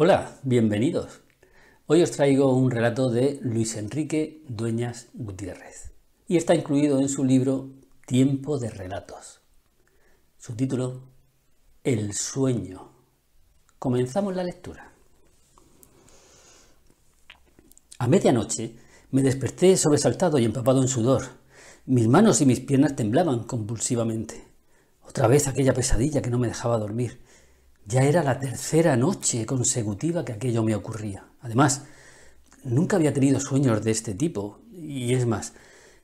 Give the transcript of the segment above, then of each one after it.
Hola, bienvenidos. Hoy os traigo un relato de Luis Enrique Dueñas Gutiérrez y está incluido en su libro Tiempo de Relatos. Su título, El sueño. Comenzamos la lectura. A medianoche me desperté sobresaltado y empapado en sudor. Mis manos y mis piernas temblaban convulsivamente. Otra vez aquella pesadilla que no me dejaba dormir. Ya era la tercera noche consecutiva que aquello me ocurría. Además, nunca había tenido sueños de este tipo, y es más,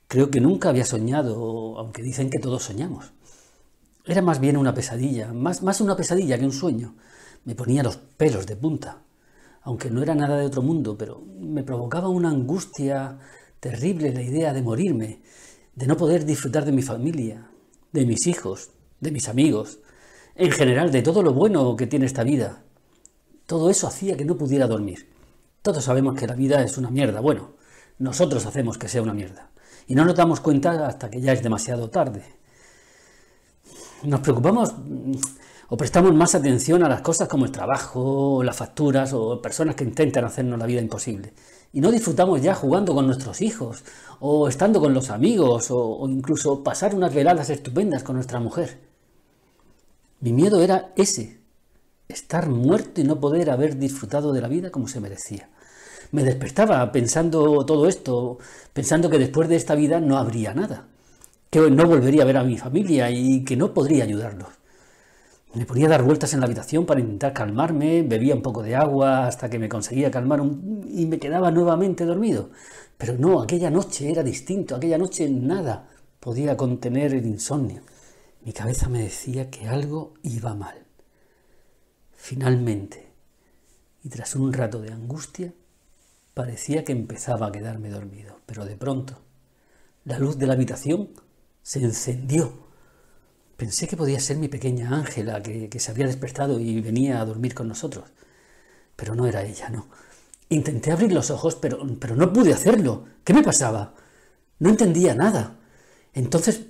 creo que nunca había soñado, aunque dicen que todos soñamos. Era más bien una pesadilla, más, más una pesadilla que un sueño. Me ponía los pelos de punta, aunque no era nada de otro mundo, pero me provocaba una angustia terrible la idea de morirme, de no poder disfrutar de mi familia, de mis hijos, de mis amigos, en general de todo lo bueno que tiene esta vida. Todo eso hacía que no pudiera dormir. Todos sabemos que la vida es una mierda. Bueno, nosotros hacemos que sea una mierda. Y no nos damos cuenta hasta que ya es demasiado tarde. Nos preocupamos mm, o prestamos más atención a las cosas como el trabajo, las facturas o personas que intentan hacernos la vida imposible. Y no disfrutamos ya jugando con nuestros hijos o estando con los amigos o, incluso pasar unas veladas estupendas con nuestra mujer. Mi miedo era ese, estar muerto y no poder haber disfrutado de la vida como se merecía. Me despertaba pensando todo esto, pensando que después de esta vida no habría nada, que no volvería a ver a mi familia y que no podría ayudarlos. Me ponía a dar vueltas en la habitación para intentar calmarme, bebía un poco de agua hasta que me conseguía calmar y me quedaba nuevamente dormido. Pero no, aquella noche era distinto, aquella noche nada podía contener el insomnio. Mi cabeza me decía que algo iba mal. Finalmente, y tras un rato de angustia, parecía que empezaba a quedarme dormido, pero de pronto la luz de la habitación se encendió. Pensé que podía ser mi pequeña Ángela, que, se había despertado y venía a dormir con nosotros. Pero no era ella, no. Intenté abrir los ojos, pero, pero no pude hacerlo. ¿Qué me pasaba? No entendía nada. Entonces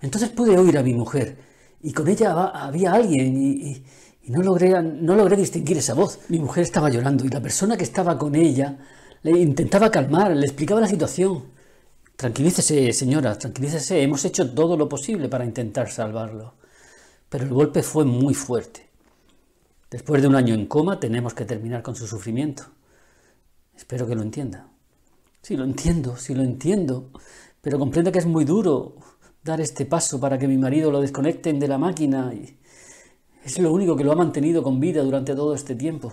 entonces pude oír a mi mujer y con ella había alguien y, no, logré, no logré distinguir esa voz. Mi mujer estaba llorando y la persona que estaba con ella le intentaba calmar, le explicaba la situación. Tranquilícese, señora, tranquilícese, hemos hecho todo lo posible para intentar salvarlo. Pero el golpe fue muy fuerte. Después de un año en coma tenemos que terminar con su sufrimiento. Espero que lo entienda. Sí, lo entiendo, sí lo entiendo, pero comprenda que es muy duro, dar este paso para que mi marido lo desconecten de la máquina. Es lo único que lo ha mantenido con vida durante todo este tiempo.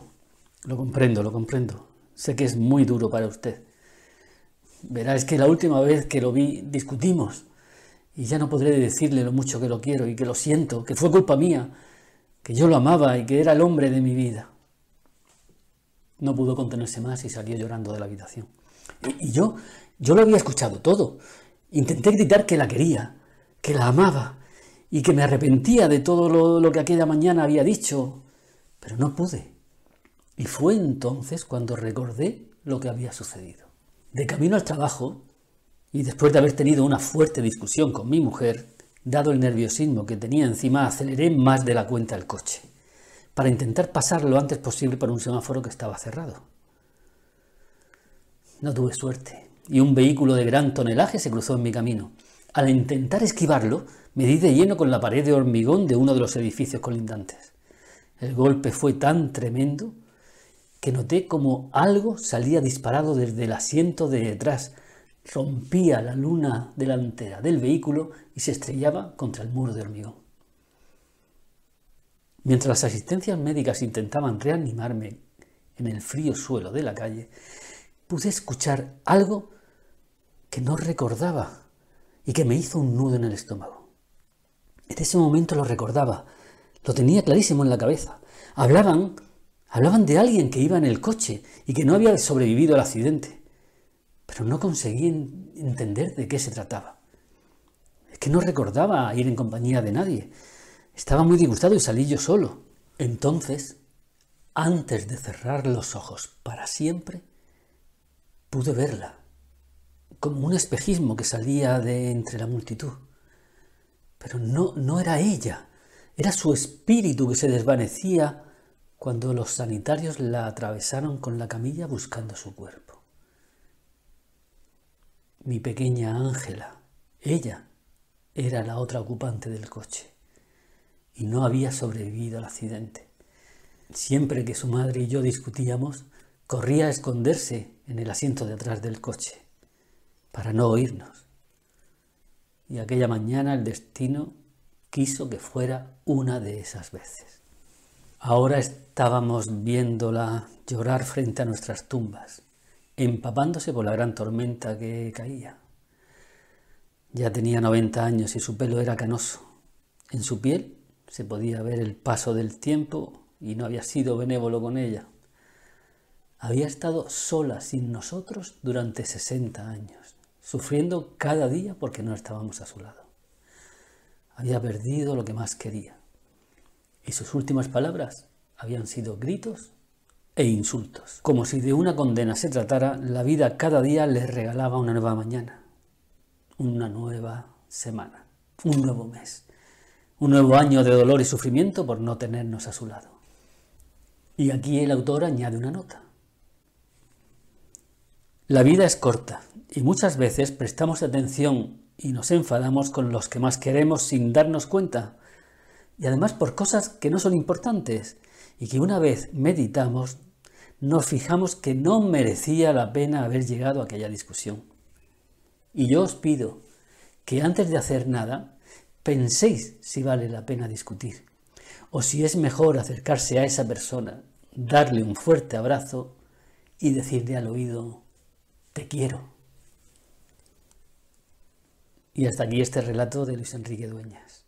Lo comprendo, lo comprendo. Sé que es muy duro para usted. Verá, es que la última vez que lo vi discutimos y ya no podré decirle lo mucho que lo quiero y que lo siento, que fue culpa mía, que yo lo amaba y que era el hombre de mi vida. No pudo contenerse más y salió llorando de la habitación. Y, y yo, yo lo había escuchado todo. Intenté gritar que la quería, que la amaba y que me arrepentía de todo lo, que aquella mañana había dicho, pero no pude. Y fue entonces cuando recordé lo que había sucedido. De camino al trabajo, y después de haber tenido una fuerte discusión con mi mujer, dado el nerviosismo que tenía encima, aceleré más de la cuenta el coche, para intentar pasar lo antes posible por un semáforo que estaba cerrado. No tuve suerte, y un vehículo de gran tonelaje se cruzó en mi camino. Al intentar esquivarlo, me di de lleno con la pared de hormigón de uno de los edificios colindantes. El golpe fue tan tremendo que noté como algo salía disparado desde el asiento de detrás, rompía la luna delantera del vehículo y se estrellaba contra el muro de hormigón. Mientras las asistencias médicas intentaban reanimarme en el frío suelo de la calle, pude escuchar algo que no recordaba y que me hizo un nudo en el estómago. En ese momento lo recordaba, lo tenía clarísimo en la cabeza. Hablaban, hablaban de alguien que iba en el coche y que no había sobrevivido al accidente, pero no conseguí entender de qué se trataba. Es que no recordaba ir en compañía de nadie. Estaba muy disgustado y salí yo solo. Entonces, antes de cerrar los ojos para siempre, pude verla como un espejismo que salía de entre la multitud. Pero no, no era ella, era su espíritu que se desvanecía cuando los sanitarios la atravesaron con la camilla buscando su cuerpo. Mi pequeña Ángela, ella era la otra ocupante del coche y no había sobrevivido al accidente. Siempre que su madre y yo discutíamos, corría a esconderse en el asiento de atrás del coche para no oírnos. Y aquella mañana el destino quiso que fuera una de esas veces. Ahora estábamos viéndola llorar frente a nuestras tumbas, empapándose por la gran tormenta que caía. Ya tenía 90 años y su pelo era canoso. En su piel se podía ver el paso del tiempo y no había sido benévolo con ella. Había estado sola sin nosotros durante 60 años sufriendo cada día porque no estábamos a su lado. Había perdido lo que más quería. Y sus últimas palabras habían sido gritos e insultos. Como si de una condena se tratara, la vida cada día le regalaba una nueva mañana, una nueva semana, un nuevo mes, un nuevo año de dolor y sufrimiento por no tenernos a su lado. Y aquí el autor añade una nota. La vida es corta y muchas veces prestamos atención y nos enfadamos con los que más queremos sin darnos cuenta. Y además por cosas que no son importantes y que una vez meditamos nos fijamos que no merecía la pena haber llegado a aquella discusión. Y yo os pido que antes de hacer nada penséis si vale la pena discutir o si es mejor acercarse a esa persona, darle un fuerte abrazo y decirle al oído, te quiero. Y hasta aquí este relato de Luis Enrique Dueñas.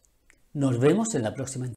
Nos vemos en la próxima